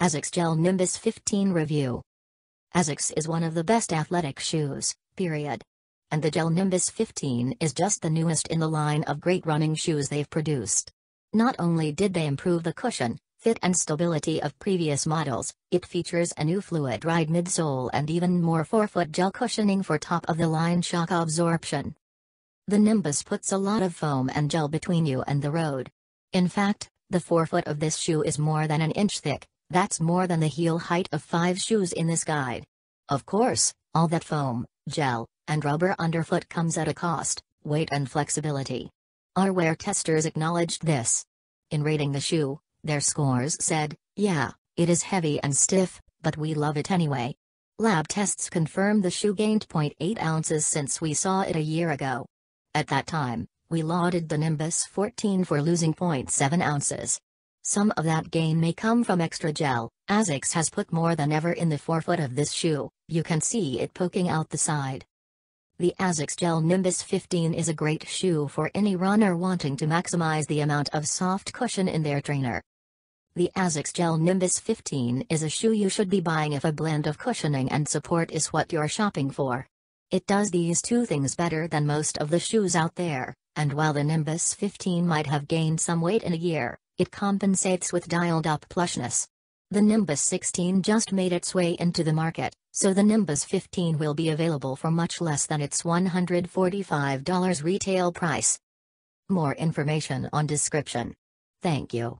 Asics Gel Nimbus 15 Review Asics is one of the best athletic shoes, period. And the Gel Nimbus 15 is just the newest in the line of great running shoes they've produced. Not only did they improve the cushion, fit and stability of previous models, it features a new fluid-ride midsole and even more 4-foot gel cushioning for top-of-the-line shock absorption. The Nimbus puts a lot of foam and gel between you and the road. In fact, the forefoot of this shoe is more than an inch thick, that's more than the heel height of five shoes in this guide. Of course, all that foam, gel, and rubber underfoot comes at a cost, weight and flexibility. Our wear testers acknowledged this. In rating the shoe, their scores said, yeah, it is heavy and stiff, but we love it anyway. Lab tests confirm the shoe gained 0.8 ounces since we saw it a year ago. At that time, we lauded the Nimbus 14 for losing 0.7 ounces. Some of that gain may come from extra gel. Asics has put more than ever in the forefoot of this shoe, you can see it poking out the side. The Asics Gel Nimbus 15 is a great shoe for any runner wanting to maximize the amount of soft cushion in their trainer. The Asics Gel Nimbus 15 is a shoe you should be buying if a blend of cushioning and support is what you're shopping for. It does these two things better than most of the shoes out there, and while the Nimbus 15 might have gained some weight in a year, it compensates with dialed-up plushness. The Nimbus 16 just made its way into the market, so the Nimbus 15 will be available for much less than its $145 retail price. More information on description. Thank you.